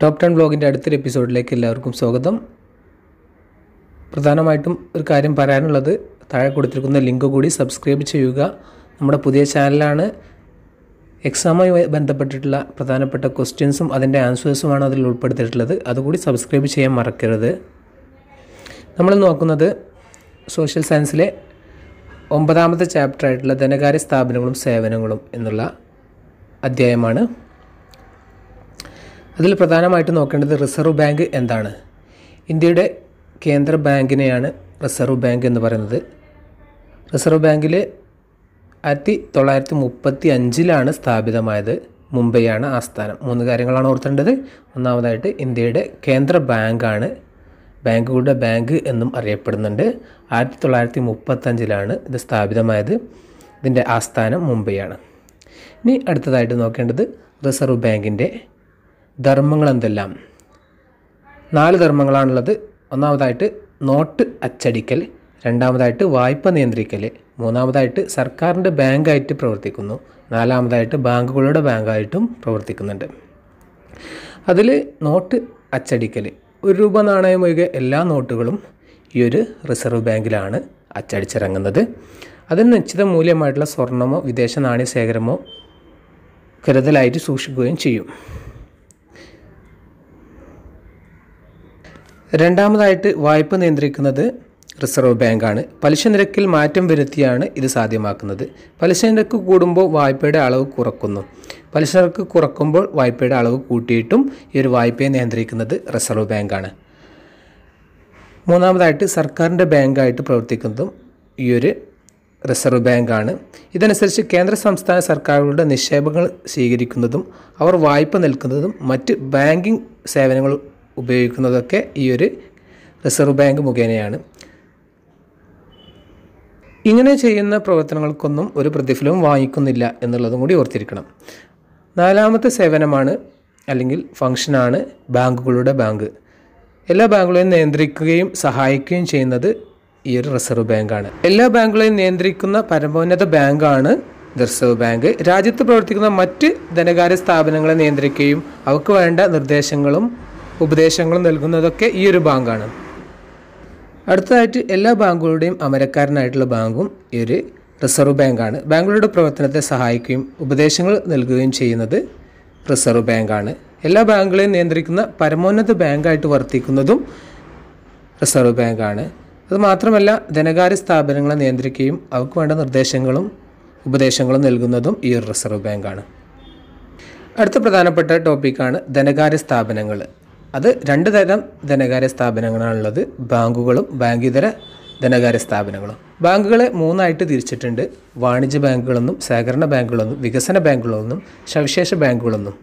top ten ബ്ലോഗിൻ്റെ അടുത്തൊരു എപ്പിസോഡിലേക്ക് എല്ലാവർക്കും സ്വാഗതം പ്രധാനമായിട്ടും ഒരു കാര്യം പറയാനുള്ളത് താഴെ കൊടുത്തിരിക്കുന്ന ലിങ്ക് കൂടി സബ്സ്ക്രൈബ് ചെയ്യുക നമ്മുടെ പുതിയ ചാനലാണ് എക്സാമുമായി ബന്ധപ്പെട്ടിട്ടുള്ള പ്രധാനപ്പെട്ട ക്വസ്റ്റ്യൻസും അതിൻ്റെ ആൻസേഴ്സുമാണ് അതിൽ ഉൾപ്പെടുത്തിയിട്ടുള്ളത് അതുകൂടി സബ്സ്ക്രൈബ് ചെയ്യാൻ മറക്കരുത് നമ്മൾ നോക്കുന്നത് സോഷ്യൽ സയൻസിലെ ഒമ്പതാമത്തെ ചാപ്റ്റർ ആയിട്ടുള്ള ധനകാര്യ സ്ഥാപനങ്ങളും സേവനങ്ങളും എന്നുള്ള അധ്യായമാണ് അതിൽ പ്രധാനമായിട്ട് നോക്കേണ്ടത് റിസർവ് ബാങ്ക് എന്താണ് ഇന്ത്യയുടെ കേന്ദ്ര ബാങ്കിനെയാണ് റിസർവ് ബാങ്ക് എന്ന് പറയുന്നത് റിസർവ് ബാങ്കിൽ ആയിരത്തി തൊള്ളായിരത്തി മുപ്പത്തി അഞ്ചിലാണ് സ്ഥാപിതമായത് മുംബൈയാണ് ആസ്ഥാനം മൂന്ന് കാര്യങ്ങളാണ് ഓർത്തേണ്ടത് ഒന്നാമതായിട്ട് ഇന്ത്യയുടെ കേന്ദ്ര ബാങ്കാണ് ബാങ്കുകളുടെ ബാങ്ക് എന്നും അറിയപ്പെടുന്നുണ്ട് ആയിരത്തി തൊള്ളായിരത്തി മുപ്പത്തഞ്ചിലാണ് ഇത് സ്ഥാപിതമായത് ഇതിൻ്റെ ആസ്ഥാനം മുംബൈയാണ് ഇനി അടുത്തതായിട്ട് നോക്കേണ്ടത് റിസർവ് ബാങ്കിൻ്റെ ധർമ്മങ്ങൾ എന്തെല്ലാം നാല് ധർമ്മങ്ങളാണുള്ളത് ഒന്നാമതായിട്ട് നോട്ട് അച്ചടിക്കൽ രണ്ടാമതായിട്ട് വായ്പ നിയന്ത്രിക്കൽ മൂന്നാമതായിട്ട് സർക്കാരിൻ്റെ ബാങ്കായിട്ട് പ്രവർത്തിക്കുന്നു നാലാമതായിട്ട് ബാങ്കുകളുടെ ബാങ്കായിട്ടും പ്രവർത്തിക്കുന്നുണ്ട് അതിൽ നോട്ട് അച്ചടിക്കൽ ഒരു രൂപ നാണയം ഒഴികെ എല്ലാ നോട്ടുകളും ഈ ഒരു റിസർവ് ബാങ്കിലാണ് അച്ചടിച്ചിറങ്ങുന്നത് അതിന് നിശ്ചിത മൂല്യമായിട്ടുള്ള സ്വർണമോ വിദേശ നാണയ ശേഖരമോ കരുതലായിട്ട് സൂക്ഷിക്കുകയും ചെയ്യും രണ്ടാമതായിട്ട് വായ്പ നിയന്ത്രിക്കുന്നത് റിസർവ് ബാങ്കാണ് പലിശ നിരക്കിൽ മാറ്റം വരുത്തിയാണ് ഇത് സാധ്യമാക്കുന്നത് പലിശ നിരക്ക് കൂടുമ്പോൾ വായ്പയുടെ അളവ് കുറക്കുന്നു പലിശ നിരക്ക് കുറക്കുമ്പോൾ വായ്പയുടെ അളവ് കൂട്ടിയിട്ടും ഈ ഒരു വായ്പയെ നിയന്ത്രിക്കുന്നത് റിസർവ് ബാങ്കാണ് മൂന്നാമതായിട്ട് സർക്കാരിൻ്റെ ബാങ്കായിട്ട് പ്രവർത്തിക്കുന്നതും ഈ ഒരു റിസർവ് ബാങ്കാണ് ഇതനുസരിച്ച് കേന്ദ്ര സംസ്ഥാന സർക്കാരുകളുടെ നിക്ഷേപങ്ങൾ സ്വീകരിക്കുന്നതും അവർ വായ്പ നൽകുന്നതും മറ്റ് ബാങ്കിംഗ് സേവനങ്ങൾ ഉപയോഗിക്കുന്നതൊക്കെ ഈ ഒരു റിസർവ് ബാങ്ക് മുഖേനയാണ് ഇങ്ങനെ ചെയ്യുന്ന പ്രവർത്തനങ്ങൾക്കൊന്നും ഒരു പ്രതിഫലവും വാങ്ങിക്കുന്നില്ല എന്നുള്ളതും കൂടി ഓർത്തിരിക്കണം നാലാമത്തെ സേവനമാണ് അല്ലെങ്കിൽ ഫംഗ്ഷനാണ് ബാങ്കുകളുടെ ബാങ്ക് എല്ലാ ബാങ്കുകളെയും നിയന്ത്രിക്കുകയും സഹായിക്കുകയും ചെയ്യുന്നത് ഈ ഒരു റിസർവ് ബാങ്കാണ് എല്ലാ ബാങ്കുകളെയും നിയന്ത്രിക്കുന്ന പരമോന്നത ബാങ്കാണ് റിസർവ് ബാങ്ക് രാജ്യത്ത് പ്രവർത്തിക്കുന്ന മറ്റ് ധനകാര്യ സ്ഥാപനങ്ങളെ നിയന്ത്രിക്കുകയും അവർക്ക് വേണ്ട നിർദ്ദേശങ്ങളും ഉപദേശങ്ങളും നൽകുന്നതൊക്കെ ഈ ഒരു ബാങ്കാണ് അടുത്തതായിട്ട് എല്ലാ ബാങ്കുകളുടെയും അമരക്കാരനായിട്ടുള്ള ബാങ്കും ഈ ഒരു റിസർവ് ബാങ്കാണ് ബാങ്കുകളുടെ പ്രവർത്തനത്തെ സഹായിക്കുകയും ഉപദേശങ്ങൾ നൽകുകയും ചെയ്യുന്നത് റിസർവ് ബാങ്കാണ് എല്ലാ ബാങ്കുകളെയും നിയന്ത്രിക്കുന്ന പരമോന്നത ബാങ്കായിട്ട് വർത്തിക്കുന്നതും റിസർവ് ബാങ്കാണ് അതുമാത്രമല്ല ധനകാര്യ സ്ഥാപനങ്ങളെ നിയന്ത്രിക്കുകയും അവർക്ക് വേണ്ട നിർദ്ദേശങ്ങളും ഉപദേശങ്ങളും നൽകുന്നതും ഈ ഒരു റിസർവ് ബാങ്കാണ് അടുത്ത പ്രധാനപ്പെട്ട ടോപ്പിക്കാണ് ധനകാര്യ സ്ഥാപനങ്ങൾ അത് രണ്ട് തരം ധനകാര്യ സ്ഥാപനങ്ങളാണുള്ളത് ബാങ്കുകളും ബാങ്കിതര ധനകാര്യ സ്ഥാപനങ്ങളും ബാങ്കുകളെ മൂന്നായിട്ട് തിരിച്ചിട്ടുണ്ട് വാണിജ്യ ബാങ്കുകളെന്നും സഹകരണ ബാങ്കുകളെന്നും വികസന ബാങ്കുകളെന്നും സവിശേഷ ബാങ്കുകളെന്നും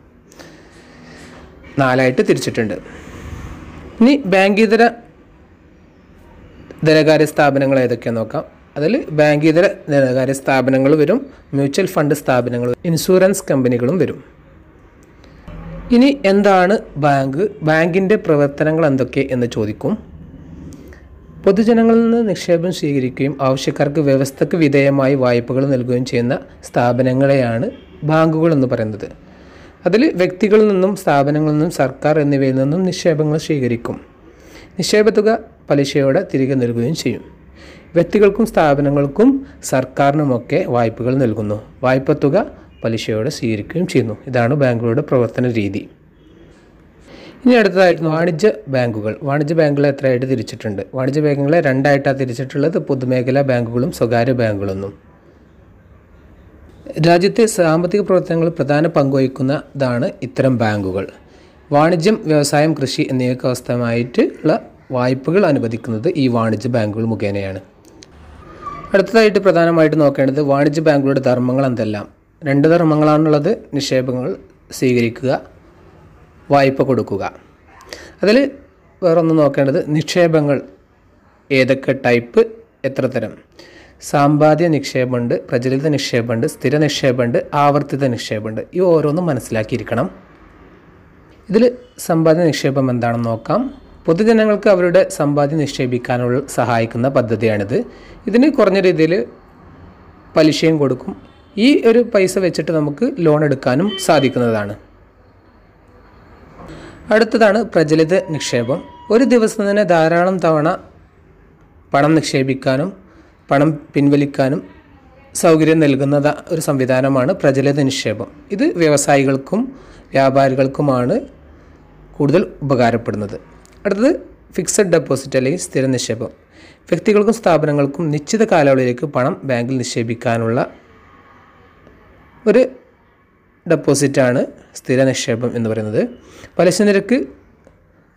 നാലായിട്ട് തിരിച്ചിട്ടുണ്ട് ഇനി ബാങ്കിതര ധനകാര്യ സ്ഥാപനങ്ങൾ ഏതൊക്കെയാണെന്ന് നോക്കാം അതിൽ ബാങ്കിതര ധനകാര്യ സ്ഥാപനങ്ങൾ വരും മ്യൂച്വൽ ഫണ്ട് സ്ഥാപനങ്ങൾ ഇൻഷുറൻസ് കമ്പനികളും വരും ഇനി എന്താണ് ബാങ്ക് ബാങ്കിൻ്റെ പ്രവർത്തനങ്ങൾ എന്തൊക്കെ എന്ന് ചോദിക്കും പൊതുജനങ്ങളിൽ നിന്ന് നിക്ഷേപം സ്വീകരിക്കുകയും ആവശ്യക്കാർക്ക് വ്യവസ്ഥക്ക് വിധേയമായി വായ്പകൾ നൽകുകയും ചെയ്യുന്ന സ്ഥാപനങ്ങളെയാണ് ബാങ്കുകൾ എന്ന് പറയുന്നത് അതിൽ വ്യക്തികളിൽ നിന്നും സ്ഥാപനങ്ങളിൽ നിന്നും സർക്കാർ എന്നിവയിൽ നിന്നും നിക്ഷേപങ്ങൾ സ്വീകരിക്കും നിക്ഷേപത്തുക പലിശയോടെ തിരികെ നൽകുകയും ചെയ്യും വ്യക്തികൾക്കും സ്ഥാപനങ്ങൾക്കും സർക്കാരിനുമൊക്കെ വായ്പകൾ നൽകുന്നു വായ്പത്തുക പലിശയോടെ സ്വീകരിക്കുകയും ചെയ്യുന്നു ഇതാണ് ബാങ്കുകളുടെ പ്രവർത്തന രീതി ഇനി അടുത്തതായിട്ട് വാണിജ്യ ബാങ്കുകൾ വാണിജ്യ ബാങ്കുകളെ എത്രയായിട്ട് തിരിച്ചിട്ടുണ്ട് വാണിജ്യ ബാങ്കുകളെ രണ്ടായിട്ടാണ് തിരിച്ചിട്ടുള്ളത് പൊതുമേഖലാ ബാങ്കുകളും സ്വകാര്യ ബാങ്കുകളൊന്നും രാജ്യത്തെ സാമ്പത്തിക പ്രവർത്തനങ്ങൾ പ്രധാന പങ്കുവഹിക്കുന്നതാണ് ഇത്തരം ബാങ്കുകൾ വാണിജ്യം വ്യവസായം കൃഷി അവസ്ഥമായിട്ട് അവസ്ഥമായിട്ടുള്ള വായ്പകൾ അനുവദിക്കുന്നത് ഈ വാണിജ്യ ബാങ്കുകൾ മുഖേനയാണ് അടുത്തതായിട്ട് പ്രധാനമായിട്ട് നോക്കേണ്ടത് വാണിജ്യ ബാങ്കുകളുടെ ധർമ്മങ്ങൾ എന്തെല്ലാം രണ്ട് ധർമ്മങ്ങളാണുള്ളത് നിക്ഷേപങ്ങൾ സ്വീകരിക്കുക വായ്പ കൊടുക്കുക അതിൽ വേറൊന്ന് നോക്കേണ്ടത് നിക്ഷേപങ്ങൾ ഏതൊക്കെ ടൈപ്പ് എത്ര തരം സാമ്പാദ്യ നിക്ഷേപമുണ്ട് പ്രചലിത നിക്ഷേപമുണ്ട് സ്ഥിര നിക്ഷേപമുണ്ട് ആവർത്തിത നിക്ഷേപമുണ്ട് ഈ ഓരോന്നും മനസ്സിലാക്കിയിരിക്കണം ഇതിൽ സമ്പാദ്യ നിക്ഷേപം എന്താണെന്ന് നോക്കാം പൊതുജനങ്ങൾക്ക് അവരുടെ സമ്പാദ്യം നിക്ഷേപിക്കാനുള്ള സഹായിക്കുന്ന പദ്ധതിയാണിത് ഇതിന് കുറഞ്ഞ രീതിയിൽ പലിശയും കൊടുക്കും ഈ ഒരു പൈസ വെച്ചിട്ട് നമുക്ക് ലോൺ എടുക്കാനും സാധിക്കുന്നതാണ് അടുത്തതാണ് പ്രചലിത നിക്ഷേപം ഒരു ദിവസം തന്നെ ധാരാളം തവണ പണം നിക്ഷേപിക്കാനും പണം പിൻവലിക്കാനും സൗകര്യം നൽകുന്ന ഒരു സംവിധാനമാണ് പ്രചലിത നിക്ഷേപം ഇത് വ്യവസായികൾക്കും വ്യാപാരികൾക്കുമാണ് കൂടുതൽ ഉപകാരപ്പെടുന്നത് അടുത്തത് ഫിക്സഡ് ഡെപ്പോസിറ്റ് അല്ലെങ്കിൽ സ്ഥിര നിക്ഷേപം വ്യക്തികൾക്കും സ്ഥാപനങ്ങൾക്കും നിശ്ചിത കാലയളവിലേക്ക് പണം ബാങ്കിൽ നിക്ഷേപിക്കാനുള്ള ഒരു ഡെപ്പോസിറ്റാണ് സ്ഥിര നിക്ഷേപം എന്ന് പറയുന്നത് പലിശ നിരക്ക്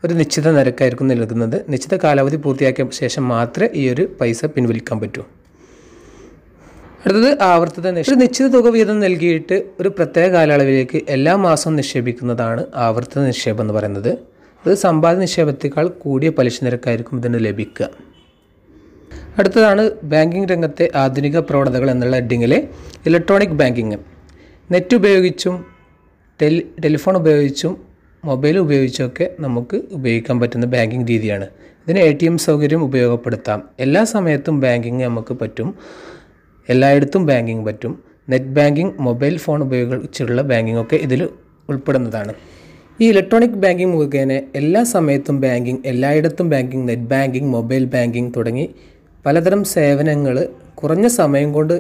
ഒരു നിശ്ചിത നിരക്കായിരിക്കും നൽകുന്നത് നിശ്ചിത കാലാവധി പൂർത്തിയാക്കിയ ശേഷം മാത്രമേ ഈ ഒരു പൈസ പിൻവലിക്കാൻ പറ്റൂ അടുത്തത് ആവർത്തിത നിക്ഷേപം ഒരു നിശ്ചിത തുക വീതം നൽകിയിട്ട് ഒരു പ്രത്യേക കാലയളവിലേക്ക് എല്ലാ മാസവും നിക്ഷേപിക്കുന്നതാണ് ആവർത്തിത നിക്ഷേപം എന്ന് പറയുന്നത് അത് സമ്പാദ്യ നിക്ഷേപത്തേക്കാൾ കൂടിയ പലിശ നിരക്കായിരിക്കും ഇതിന് ലഭിക്കുക അടുത്തതാണ് ബാങ്കിംഗ് രംഗത്തെ ആധുനിക പ്രവണതകൾ എന്നുള്ള ഹെഡിങ്ങിലെ ഇലക്ട്രോണിക് ബാങ്കിങ് നെറ്റ് ഉപയോഗിച്ചും ടെലി ടെലിഫോൺ ഉപയോഗിച്ചും മൊബൈൽ ഉപയോഗിച്ചുമൊക്കെ നമുക്ക് ഉപയോഗിക്കാൻ പറ്റുന്ന ബാങ്കിങ് രീതിയാണ് ഇതിന് എ ടി എം സൗകര്യം ഉപയോഗപ്പെടുത്താം എല്ലാ സമയത്തും ബാങ്കിങ് നമുക്ക് പറ്റും എല്ലായിടത്തും ബാങ്കിങ് പറ്റും നെറ്റ് ബാങ്കിങ് മൊബൈൽ ഫോൺ ഉപയോഗിച്ചുള്ള ബാങ്കിങ് ഒക്കെ ഇതിൽ ഉൾപ്പെടുന്നതാണ് ഈ ഇലക്ട്രോണിക് ബാങ്കിങ് മുഖേന എല്ലാ സമയത്തും ബാങ്കിങ് എല്ലായിടത്തും banking net banking mobile banking തുടങ്ങി പലതരം സേവനങ്ങൾ കുറഞ്ഞ സമയം കൊണ്ട്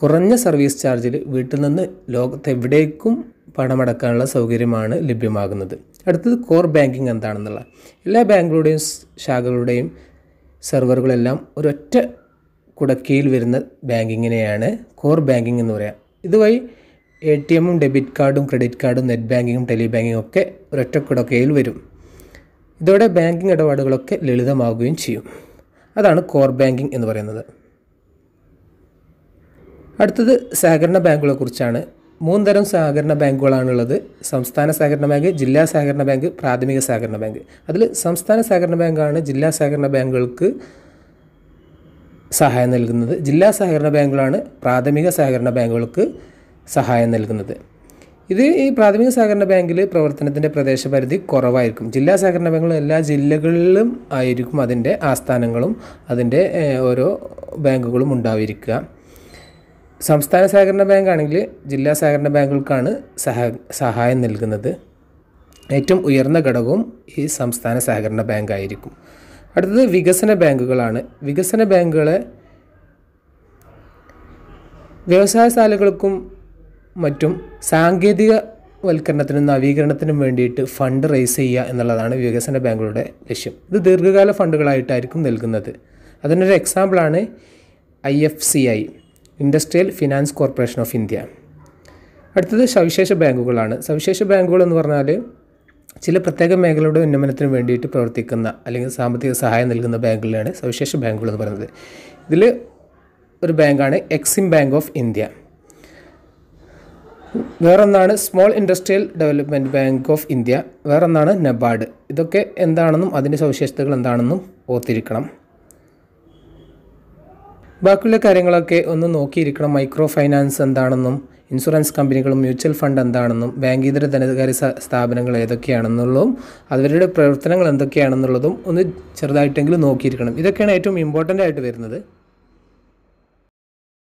കുറഞ്ഞ സർവീസ് ചാർജിൽ വീട്ടിൽ നിന്ന് ലോകത്ത് എവിടേക്കും പണമടക്കാനുള്ള സൗകര്യമാണ് ലഭ്യമാകുന്നത് അടുത്തത് കോർ ബാങ്കിങ് എന്താണെന്നുള്ള എല്ലാ ബാങ്കുകളുടെയും ശാഖകളുടെയും സെർവറുകളെല്ലാം ഒരൊറ്റ കുടക്കീയിൽ വരുന്ന ബാങ്കിങ്ങിനെയാണ് കോർ ബാങ്കിങ് എന്ന് പറയുക ഇതുവഴി എ ടി എമ്മും ഡെബിറ്റ് കാർഡും ക്രെഡിറ്റ് കാർഡും നെറ്റ് ബാങ്കിങ്ങും ടെലി ഒക്കെ ഒരൊറ്റ കുടക്കയിൽ വരും ഇതോടെ ബാങ്കിങ് ഇടപാടുകളൊക്കെ ലളിതമാവുകയും ചെയ്യും അതാണ് കോർ ബാങ്കിങ് എന്ന് പറയുന്നത് അടുത്തത് സഹകരണ ബാങ്കുകളെ കുറിച്ചാണ് മൂന്നുതരം സഹകരണ ബാങ്കുകളാണുള്ളത് സംസ്ഥാന സഹകരണ ബാങ്ക് ജില്ലാ സഹകരണ ബാങ്ക് പ്രാഥമിക സഹകരണ ബാങ്ക് അതിൽ സംസ്ഥാന സഹകരണ ബാങ്കാണ് ജില്ലാ സഹകരണ ബാങ്കുകൾക്ക് സഹായം നൽകുന്നത് ജില്ലാ സഹകരണ ബാങ്കുകളാണ് പ്രാഥമിക സഹകരണ ബാങ്കുകൾക്ക് സഹായം നൽകുന്നത് ഇത് ഈ പ്രാഥമിക സഹകരണ ബാങ്കിൽ പ്രവർത്തനത്തിൻ്റെ പ്രദേശപരിധി കുറവായിരിക്കും ജില്ലാ സഹകരണ ബാങ്കുകൾ എല്ലാ ജില്ലകളിലും ആയിരിക്കും അതിൻ്റെ ആസ്ഥാനങ്ങളും അതിൻ്റെ ഓരോ ബാങ്കുകളും ഉണ്ടാവിരിക്കുക സംസ്ഥാന സഹകരണ ബാങ്കാണെങ്കിൽ ജില്ലാ സഹകരണ ബാങ്കുകൾക്കാണ് സഹ സഹായം നൽകുന്നത് ഏറ്റവും ഉയർന്ന ഘടകവും ഈ സംസ്ഥാന സഹകരണ ബാങ്ക് ആയിരിക്കും അടുത്തത് വികസന ബാങ്കുകളാണ് വികസന ബാങ്കുകളെ വ്യവസായ ശാലകൾക്കും മറ്റും സാങ്കേതിക വൽക്കരണത്തിനും നവീകരണത്തിനും വേണ്ടിയിട്ട് ഫണ്ട് റേസ് ചെയ്യുക എന്നുള്ളതാണ് വികസന ബാങ്കുകളുടെ ലക്ഷ്യം ഇത് ദീർഘകാല ഫണ്ടുകളായിട്ടായിരിക്കും നൽകുന്നത് അതിനൊരു എക്സാമ്പിളാണ് I F C I industrial finance corporation of India അടുത്തത് സവിശേഷ ബാങ്കുകളാണ് സവിശേഷ ബാങ്കുകൾ എന്ന് പറഞ്ഞാൽ ചില പ്രത്യേക മേഖലയുടെ ഉന്നമനത്തിന് വേണ്ടിയിട്ട് പ്രവർത്തിക്കുന്ന അല്ലെങ്കിൽ സാമ്പത്തിക സഹായം നൽകുന്ന ബാങ്കുകളാണ് സവിശേഷ ബാങ്കുകൾ എന്ന് പറയുന്നത് ഇതിൽ ഒരു ബാങ്കാണ് എക്സിം ബാങ്ക് ഓഫ് ഇന്ത്യ വേറൊന്നാണ് small industrial development bank of India വേറൊന്നാണ് നബാർഡ് ഇതൊക്കെ എന്താണെന്നും അതിൻ്റെ സവിശേഷതകൾ എന്താണെന്നും ഓർത്തിരിക്കണം ബാക്കിയുള്ള കാര്യങ്ങളൊക്കെ ഒന്ന് നോക്കിയിരിക്കണം മൈക്രോ ഫൈനാൻസ് എന്താണെന്നും ഇൻഷുറൻസ് കമ്പനികളും മ്യൂച്വൽ ഫണ്ട് എന്താണെന്നും ബാങ്കിതര ധനകാര്യ സ്ഥാപനങ്ങൾ ഏതൊക്കെയാണെന്നുള്ളതും അവരുടെ പ്രവർത്തനങ്ങൾ എന്തൊക്കെയാണെന്നുള്ളതും ഒന്ന് ചെറുതായിട്ടെങ്കിലും നോക്കിയിരിക്കണം ഇതൊക്കെയാണ് ഏറ്റവും ഇമ്പോർട്ടൻ്റ് ആയിട്ട് വരുന്നത്